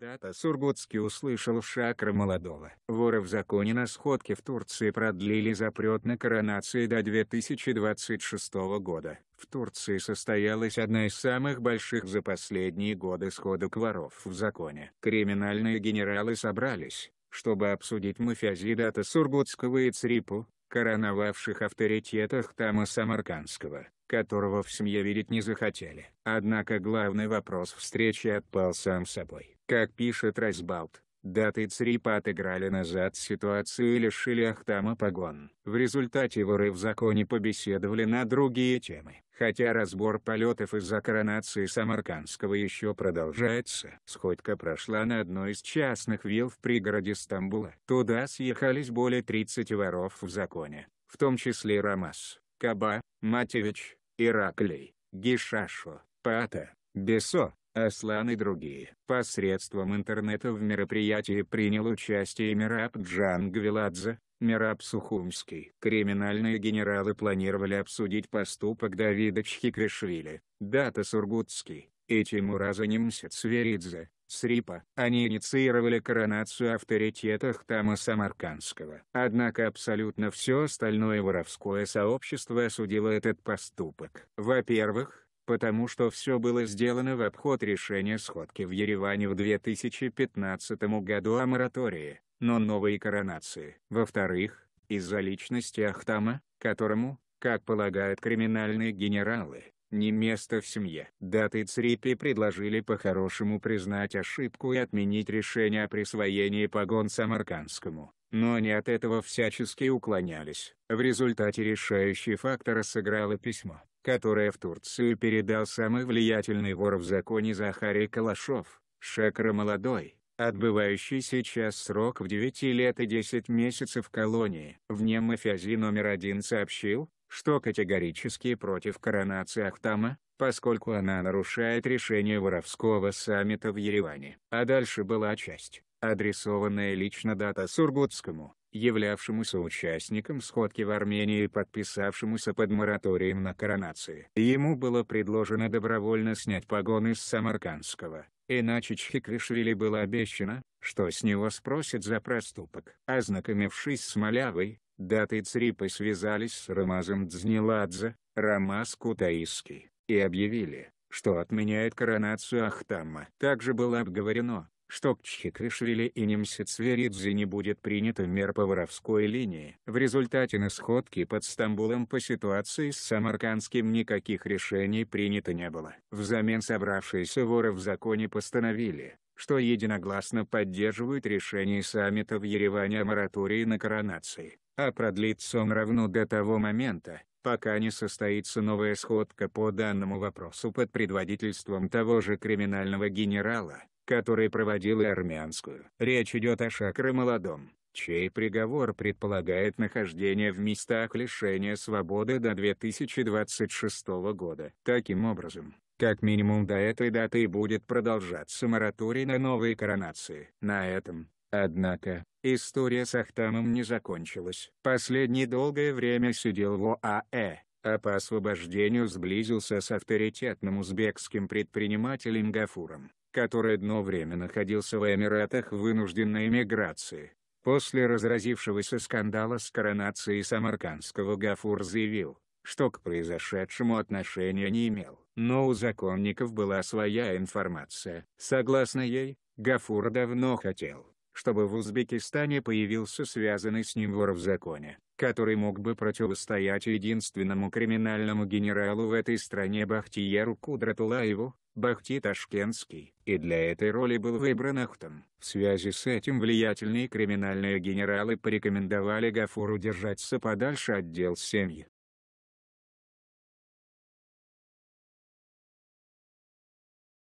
Когда-то Сургутский услышал в шакра молодого. Воры в законе на сходке в Турции продлили запрет на коронации до 2026 года. В Турции состоялась одна из самых больших за последние годы сходок воров в законе. Криминальные генералы собрались, чтобы обсудить мафиозидата Сургутского и Црипу, короновавших авторитетах Тама Самаркандского которого в семье верить не захотели. Однако главный вопрос встречи отпал сам собой. Как пишет Райсбалт, даты ЦРИПа отыграли назад ситуацию и лишили Ахтама погон. В результате воры в законе побеседовали на другие темы. Хотя разбор полетов из-за коронации Самаркандского еще продолжается. Сходка прошла на одной из частных вилл в пригороде Стамбула. Туда съехались более 30 воров в законе, в том числе Рамас, Каба, Матевич, Ираклей, Гишашо, Пата, Бесо, Аслан и другие. Посредством интернета в мероприятии принял участие Мираб Джан Гвиладзе, Мираб Сухумский. Криминальные генералы планировали обсудить поступок Давида Чхикришвили, Дата Сургутский и Тимураза Немсец Веридзе. Срипа. Они инициировали коронацию авторитета Хтама Самаркандского. Однако абсолютно все остальное воровское сообщество осудило этот поступок. Во-первых, потому что все было сделано в обход решения сходки в Ереване в 2015 году о моратории, но новой коронации. Во-вторых, из-за личности Ахтама, которому, как полагают криминальные генералы, не место в семье. Даты Црипи предложили по-хорошему признать ошибку и отменить решение о присвоении погон Самаркандскому, но они от этого всячески уклонялись. В результате решающий фактор сыграло письмо, которое в Турцию передал самый влиятельный вор в законе Захарий Калашов, Шекра Молодой отбывающий сейчас срок в 9 лет и 10 месяцев колонии. В нем мафиази номер один сообщил, что категорически против коронации Ахтама, поскольку она нарушает решение воровского саммита в Ереване. А дальше была часть, адресованная лично Дата Сургутскому, являвшемуся участником сходки в Армении и подписавшемуся под мораторием на коронации. Ему было предложено добровольно снять погоны с самаркандского, иначе Чхиквишвили было обещано, что с него спросят за проступок. Ознакомившись с Малявой, Даты ЦРИПы связались с Рамазом Дзниладзе, Рамаз Кутаиский, и объявили, что отменяет коронацию Ахтама. Также было обговорено, что к Чхикришвили и Немсицверидзе не будет принято мер по воровской линии. В результате на сходке под Стамбулом по ситуации с Самаркандским никаких решений принято не было. Взамен собравшиеся воры в законе постановили, что единогласно поддерживают решение саммита в Ереване о моратории на коронации а продлится он равно до того момента, пока не состоится новая сходка по данному вопросу под предводительством того же криминального генерала, который проводил и армянскую. Речь идет о Шакре Молодом, чей приговор предполагает нахождение в местах лишения свободы до 2026 года. Таким образом, как минимум до этой даты будет продолжаться мораторий на новые коронации. На этом, Однако, история с Ахтамом не закончилась. Последнее долгое время сидел в ОАЭ, а по освобождению сблизился с авторитетным узбекским предпринимателем Гафуром, который одно время находился в Эмиратах в вынужденной эмиграции. После разразившегося скандала с коронацией Самаркандского Гафур заявил, что к произошедшему отношения не имел. Но у законников была своя информация. Согласно ей, Гафур давно хотел, чтобы в Узбекистане появился связанный с ним вор в законе, который мог бы противостоять единственному криминальному генералу в этой стране Бахтияру Кудратулаеву, Бахти Ташкентский. И для этой роли был выбран Ахтам. В связи с этим влиятельные криминальные генералы порекомендовали Гафуру держаться подальше от дел семьи,